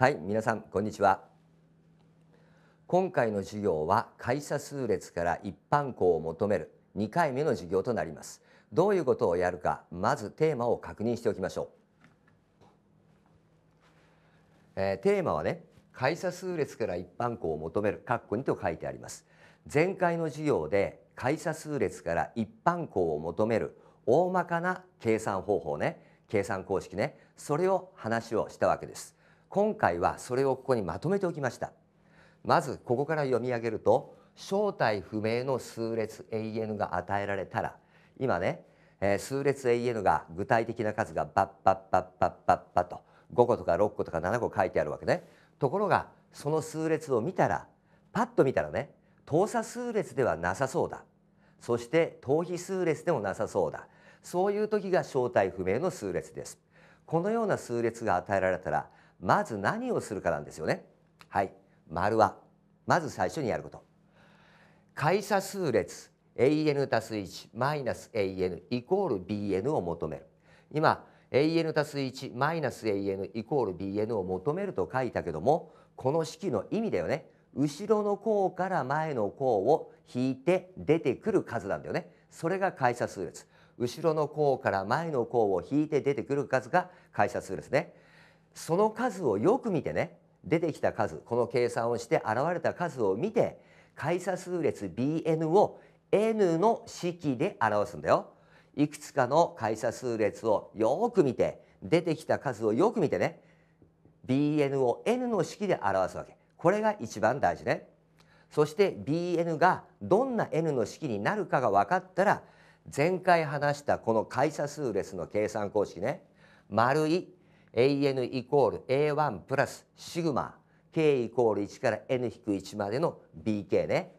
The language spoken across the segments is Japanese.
はい皆さんこんにちは今回の授業は会社数列から一般項を求める2回目の授業となりますどういうことをやるかまずテーマを確認しておきましょう、えー、テーマはね会社数列から一般項を求める括弧にと書いてあります前回の授業で会社数列から一般項を求める大まかな計算方法ね計算公式ねそれを話をしたわけです今回はそれをここにまとめておきましたまずここから読み上げると正体不明の数列 AN が与えられたら今ね、えー、数列 AN が具体的な数がバッバッバッバッバッバッと5個とか6個とか7個書いてあるわけねところがその数列を見たらパッと見たらね等差数列ではなさそうだそして等比数列でもなさそうだそういう時が正体不明の数列ですこのような数列が与えられたらまず何をするかなんですよね。はい、丸はまず最初にやること。解差数列 an たす1マイナス an イコール bn を求める。今 an たす1マイナス an イコール bn を求めると書いたけどもこの式の意味だよね。後ろの項から前の項を引いて出てくる数なんだよね。それが解差数列。後ろの項から前の項を引いて出てくる数が解差数列ね。その数をよく見てね出てきた数この計算をして現れた数を見て階差数列 bn を n の式で表すんだよ。いくつかの階差数列をよく見て出てきた数をよく見てね bn を n の式で表すわけこれが一番大事ねそして bn がどんな n の式になるかが分かったら前回話したこの階差数列の計算公式ね丸い AN イコール A1 プラスシグマ K イコール1から N-1 までの BK ね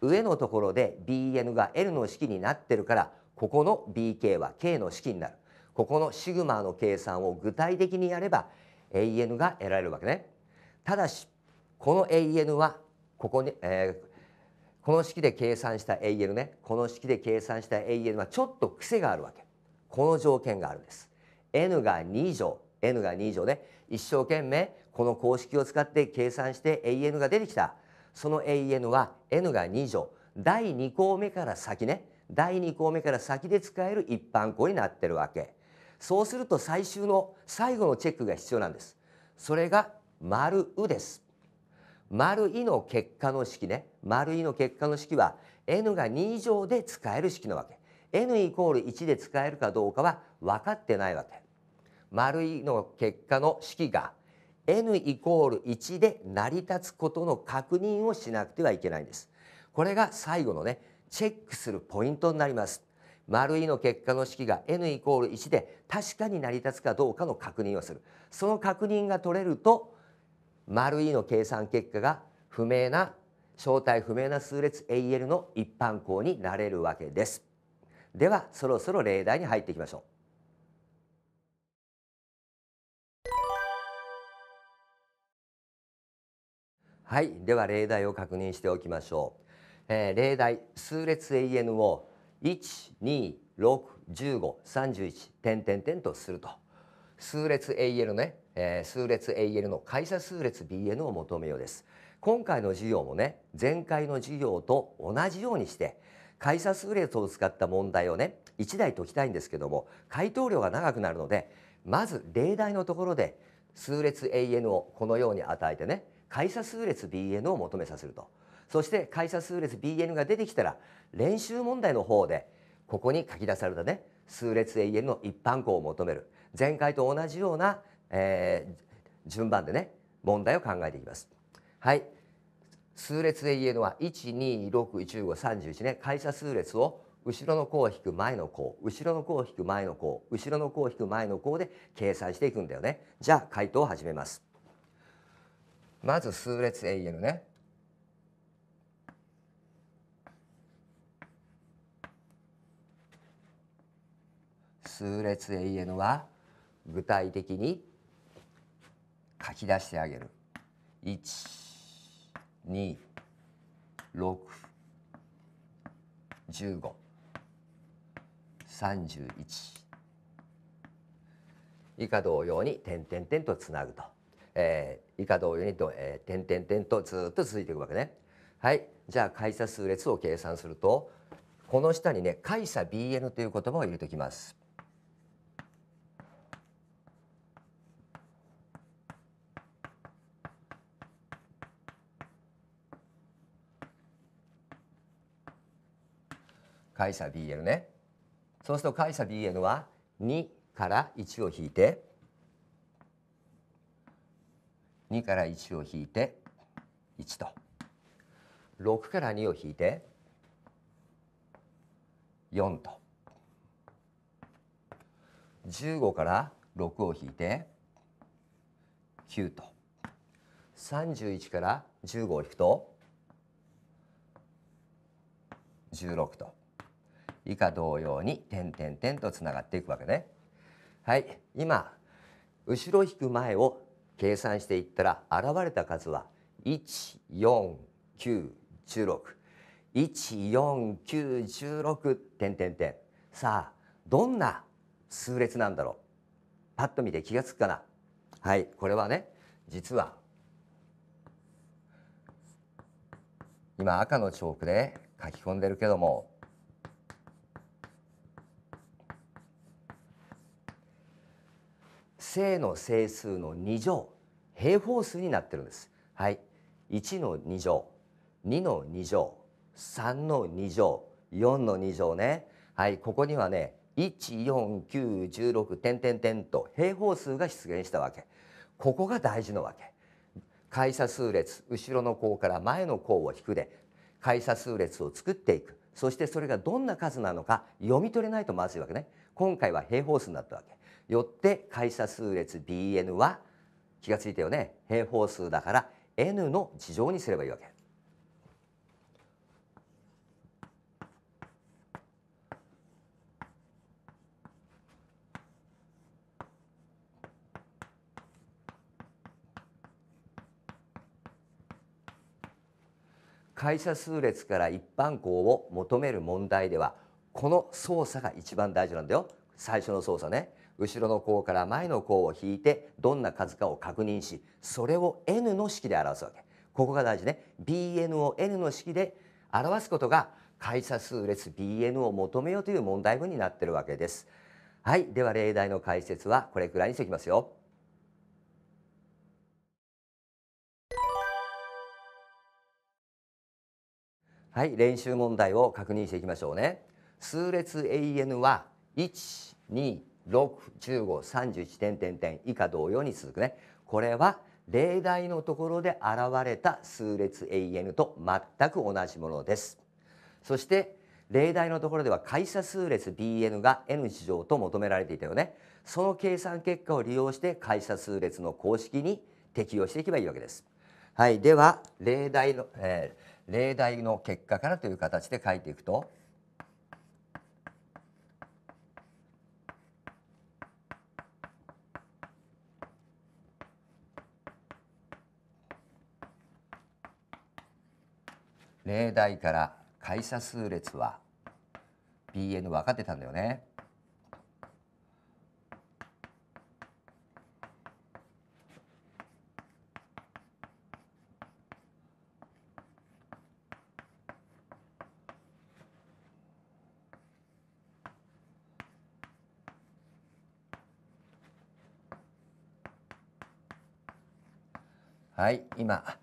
上のところで BN が L の式になってるからここの BK は K の式になるここのシグマの計算を具体的にやれば AN が得られるわけねただしこの AN はここに、えー、この式で計算した AN ねこの式で計算した AN はちょっと癖があるわけこの条件があるんです N が2乗 n が2以上ね一生懸命この公式を使って計算して an が出てきたその an は n が2以上第2項目から先ね第2項目から先で使える一般項になってるわけそうすると最終の最後のチェックが必要なんですそれが丸うです丸いの結果の式ね丸いの結果の式は n が2以上で使える式なわけ n イコール1で使えるかどうかは分かってないわけ丸いの結果の式が n イコール1で成り立つことの確認をしなくてはいけないんです。これが最後のねチェックするポイントになります。丸いの結果の式が n イコール1で確かに成り立つかどうかの確認をする。その確認が取れると丸いの計算結果が不明な正体不明な数列 AL の一般項になれるわけです。ではそろそろ例題に入っていきましょう。はいでは例題を確認しておきましょう、えー、例題数列 AN を1261531点点点とすると数列 AL ね、えー、数列 AL の会社数列 BN を求めようです今回の授業もね前回の授業と同じようにして会社数列を使った問題をね1台解きたいんですけども回答量が長くなるのでまず例題のところで数列 AN をこのように与えてね会社数列 BN を求めさせるとそして会社数列 BN が出てきたら練習問題の方でここに書き出されたね数列 AN の一般項を求める前回と同じような、えー、順番でね問題を考えていきます。はい数列 AN は12611531ね会社数列を後ろの項を引く前の項後ろの項を引く前の項後ろの項を引く前の項で計算していくんだよね。じゃあ回答を始めます。まず数列 a n ね。数列 AN は具体的に書き出してあげる。1 2 6 15 31以下同様に点点点とつなぐと、えー、以下同様にど、えー、点点点とずっと続いていくわけね。はい、じゃあ会社数列を計算するとこの下にね会社 bn という言葉を入れておきます。会社 bn ね。そうすると会社 bn は2から1を引いて2から1を引いて1と6から2を引いて4と15から6を引いて9と31から15を引くと16と以下同様に点点点とつながっていくわけね。はい、今後ろ引く前を計算していったら現れた数は14916 14916点点点さあどんな数列なんだろうパッと見て気が付くかなはいこれはね実は今赤のチョークで書き込んでるけども正の整数の2乗平方数になってるんです。はい。1の2乗、2の2乗、3の2乗、4の2乗ね。はい、ここにはね、14916点点点と平方数が出現したわけ。ここが大事なわけ。会社数列、後ろの項から前の項を引くで、会社数列を作っていく。そしてそれがどんな数なのか読み取れないとまずいわけね。今回は平方数になったわけ。よって会社数列 bn は気がついたよね平方数だから n の事乗にすればいいわけ。会社数列から一般項を求める問題ではこの操作が一番大事なんだよ最初の操作ね後ろの項から前の項を引いてどんな数かを確認しそれを n の式で表すわけここが大事ね bn を n の式で表すことが階差数列 bn を求めようという問題文になってるわけですはいでは例題の解説はこれくらいにしておきますよはい練習問題を確認していきましょうね数列 an は1 2 6、15、31点点点以下同様に続くね。これは例題のところで現れた数列 AN と全く同じものです。そして例題のところでは会社数列 BN が N 次乗と求められていたよね。その計算結果を利用して会社数列の公式に適用していけばいいわけです。はい、では例題の、えー、例題の結果からという形で書いていくと例題から会社数列は BN 分かってたんだよね。はい今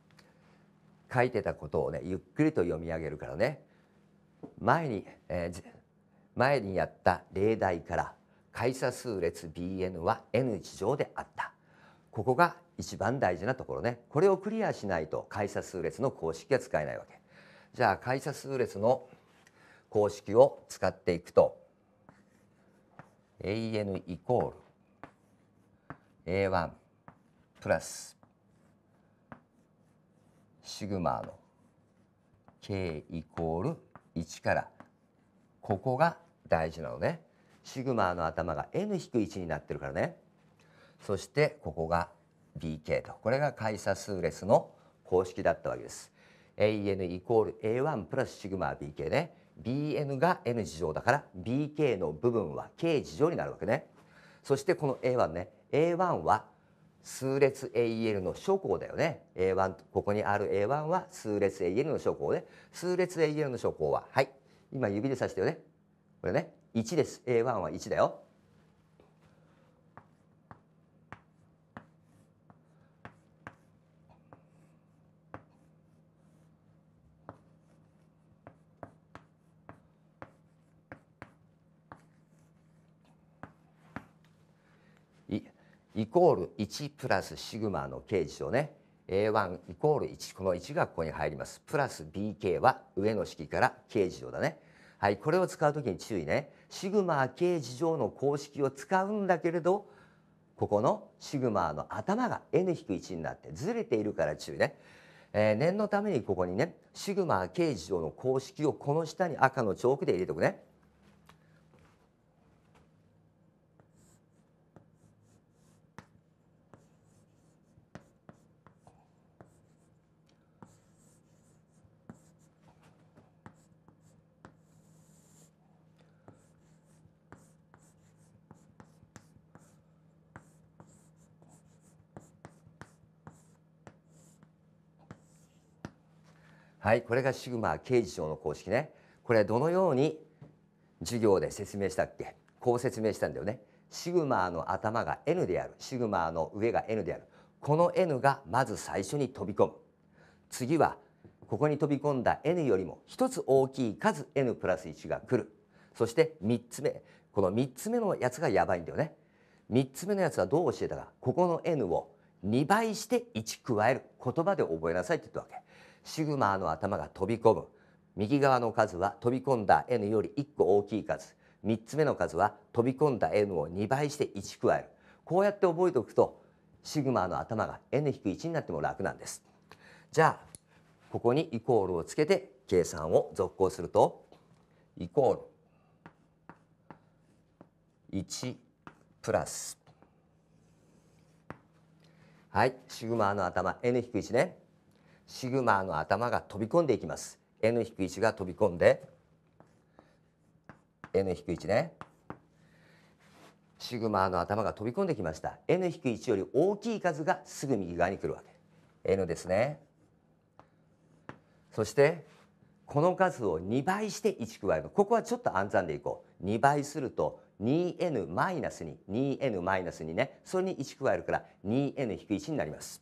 書いてたことをねゆっくりと読み上げるからね前に、えー、前にやった例題から会社数列 bn は n 次乗であったここが一番大事なところねこれをクリアしないと会社数列の公式が使えないわけじゃあ会社数列の公式を使っていくと an イコール a1 プラスシグマの K イコール1からここが大事なのね。シグマの頭が n-1 になってるからね。そしてここが bk と。これが解差数列の公式だったわけです。an イコール a1 プラスシグマ bk ね。bn が n 次乗だから bk の部分は k 次乗になるわけね。そしてこの a1 ね。a1 は数列 AEL の諸項だよね A1 ここにある A1 は数列 AEL の諸項で、数列 AEL の諸項ははい今指で指してよねこれね1です A1 は1だよいイコール1プラスシグマの形値をね A1 イコール1この1がここに入りますプラス BK は上の式から形事上だねはいこれを使うときに注意ねシグマ形事上の公式を使うんだけれどここのシグマの頭が n-1 になってずれているから注意ね、えー、念のためにここにねシグマ形事上の公式をこの下に赤のチョークで入れておくねはいこれがシグマ形事上の公式ねこれどのように授業で説明したっけこう説明したんだよねシグマの頭が N であるシグマの上が N であるこの N がまず最初に飛び込む次はここに飛び込んだ N よりも1つ大きい数 N プラス1が来るそして3つ目この3つ目のやつがやばいんだよね3つ目のやつはどう教えたかここの N を2倍して1加える言葉で覚えなさいって言ったわけシグマの頭が飛び込む右側の数は飛び込んだ n より1個大きい数3つ目の数は飛び込んだ n を2倍して1加えるこうやって覚えておくとシグマの頭が n-1 になっても楽なんです。じゃあここにイコールをつけて計算を続行するとイコール1プラスはいシグマの頭 n-1 ねシグマの頭が飛び込んでいきます n-1 が飛び込んで n-1 ねシグマの頭が飛び込んできました n-1 より大きい数がすぐ右側に来るわけ n ですねそしてこの数を2倍して1加えるここはちょっと暗算でいこう2倍すると 2n マイナスに 2n マイナスにねそれに1加えるから 2n 1になります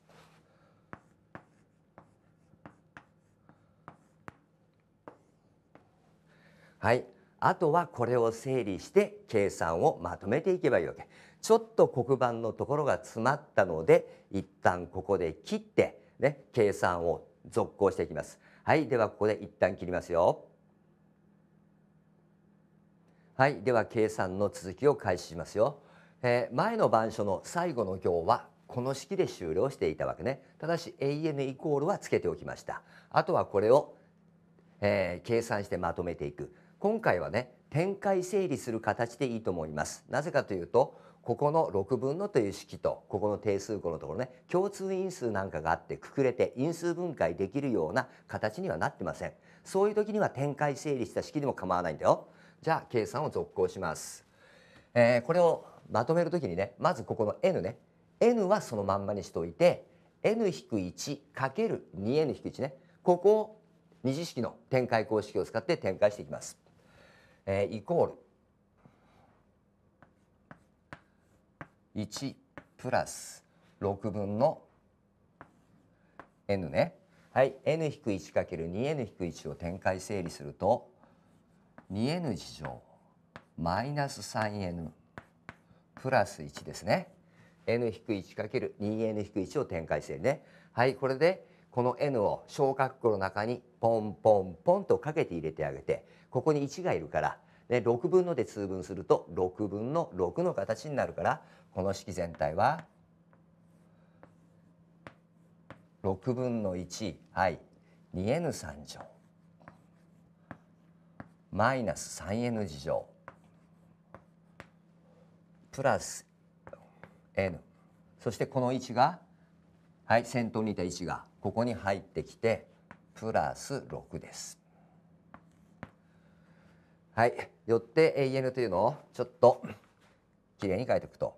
はい。あとはこれを整理して計算をまとめていけばいいわけ。ちょっと黒板のところが詰まったので、一旦ここで切って、ね、計算を続行していきます。はい。ではここで一旦切りますよ。はい。では計算の続きを開始しますよ。えー、前の板書の最後の行はこの式で終了していたわけねただし an イコールはつけておきましたあとはこれを、えー、計算してまとめていく今回はね展開整理する形でいいと思います。なぜかというとここの6分のという式とここの定数項のところね共通因数なんかがあってくくれて因数分解できるような形にはなってません。そういう時には展開整理した式でも構わないんだよ。じゃあ計算を続行します。えー、これをまとめる時にねまずここの n ね n はそのまんまにしておいて n 1かける2 n 1ねここを二次式の展開公式を使って展開していきます。えー、イコール1プラス6分の n ね。はい、n 1る2 n 1を展開整理すると 2n 事乗マイナス 3n プラス1ですね。n 1る2 n 1を展開整理ね。はい、これでこの n を小括弧の中にポンポンポンとかけて入れてあげてここに1がいるから、ね、6分ので通分すると6分の6の形になるからこの式全体は6分の1はい 2n3 乗マイナス 3n 次乗プラス n そしてこの1がはい先頭にいた1がここに入ってきてプラス6です。はい、よって an というのをちょっときれいに書いておくと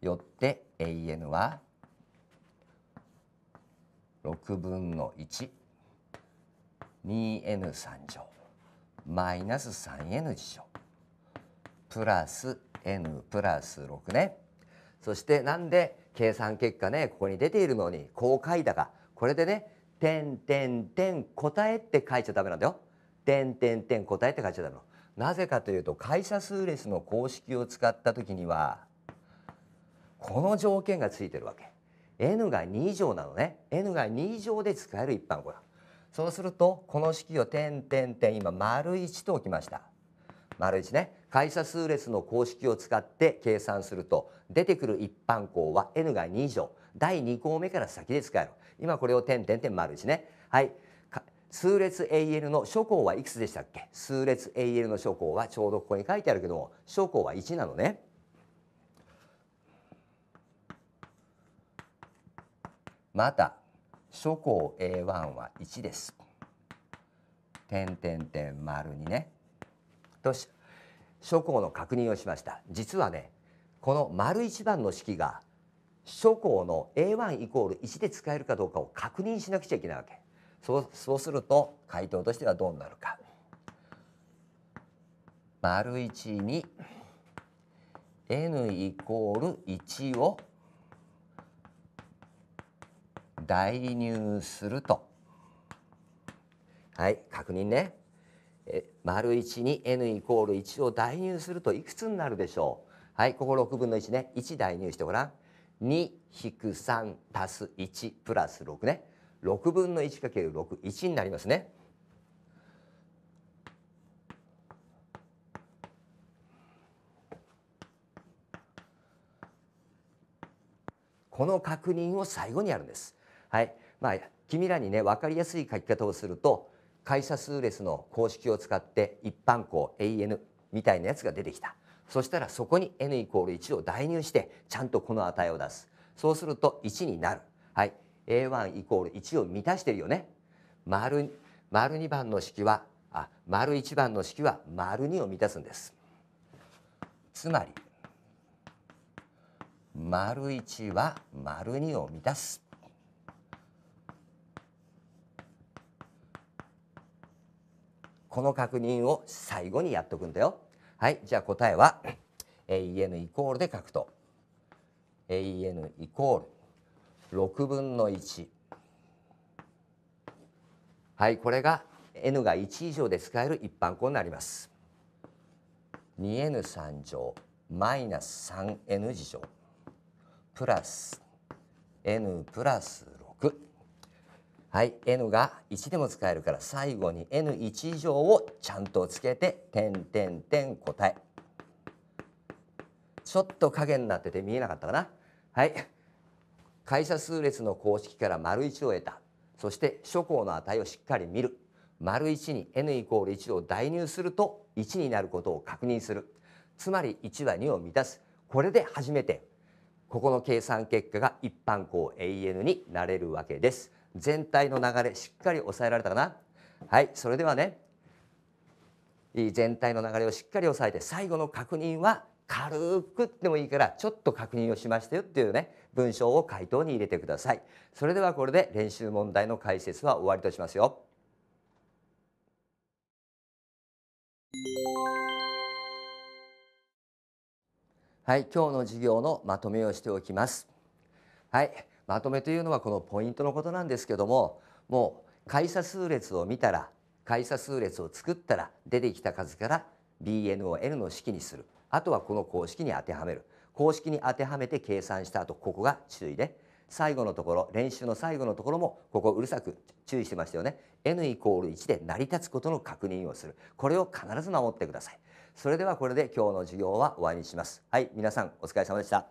よって an は6分の 12n3 乗マイナス 3n 次乗プラス n プラス6ねそしてなんで計算結果ねここに出ているのにこう書いたかこれでね点点点答えって書いちゃダメなんだよ。点点点答えって書いちゃダメなぜかというと会社数列の公式を使ったときにはこの条件がついてるわけ。n が2以上なのね。n が2以上で使える一般語だ。そうするとこの式を点点点今丸1と置きました。丸1ね。会社数列の公式を使って計算すると出てくる一般項は n が2以上第2項目から先で使える。今これを点点点丸1ね。はい。数列 AL の初項はいくつでしたっけ数列 AL の初項はちょうどここに書いてあるけども諸項は1なのね。また初項 A1 は1です。点点点丸にね。とし初項の確認をしました。実はねこの丸1番の式が諸項の A1 イコール1で使えるかどうかを確認しなくちゃいけないわけそうそうすると回答としてはどうなるか丸1に n イコール1を代入するとはい確認ねえ丸1に n イコール1を代入するといくつになるでしょうはいここ6分の1ね1代入してごらん2引く3足す1プラス6ね6分の1る6 1になりますね。この確認を最後にやるんです。はい、まあ君らにね分かりやすい書き方をすると会社数列の公式を使って一般項 AN みたいなやつが出てきた。そしたらそこに n イコール1を代入してちゃんとこの値を出すそうすると1になるはい a1 イコール1を満たしてるよね丸丸2番の式はあ丸1番の式は丸2を満たすんですつまり丸1は丸2を満たすこの確認を最後にやっとくんだよ。はいじゃあ答えは AEN イコールで書くと AEN イコール6分の1はいこれが n が1以上で使える一般項になります 2n3 乗マイナス 3n 次乗プラス n プラスはい、n が1でも使えるから最後に n1 以上をちゃんとつけて点点点答えちょっと影になってて見えなかったかなはい会社数列の公式から丸1を得たそして諸項の値をしっかり見る丸1に n イコール1を代入すると1になることを確認するつまり1は2を満たすこれで初めてここの計算結果が一般項 AN になれるわけです。全体の流れしっかり抑えられたかなはいそれではね全体の流れをしっかり抑えて最後の確認は軽くでもいいからちょっと確認をしましたよっていうね文章を回答に入れてくださいそれではこれで練習問題の解説は終わりとしますよはい今日の授業のまとめをしておきますはいまとめというのはこのポイントのことなんですけどももう会社数列を見たら会社数列を作ったら出てきた数から bn を n の式にするあとはこの公式に当てはめる公式に当てはめて計算した後ここが注意で、最後のところ練習の最後のところもここうるさく注意してましたよね n イコール1で成り立つことの確認をするこれを必ず守ってくださいそれではこれで今日の授業は終わりにしますはい皆さんお疲れ様でした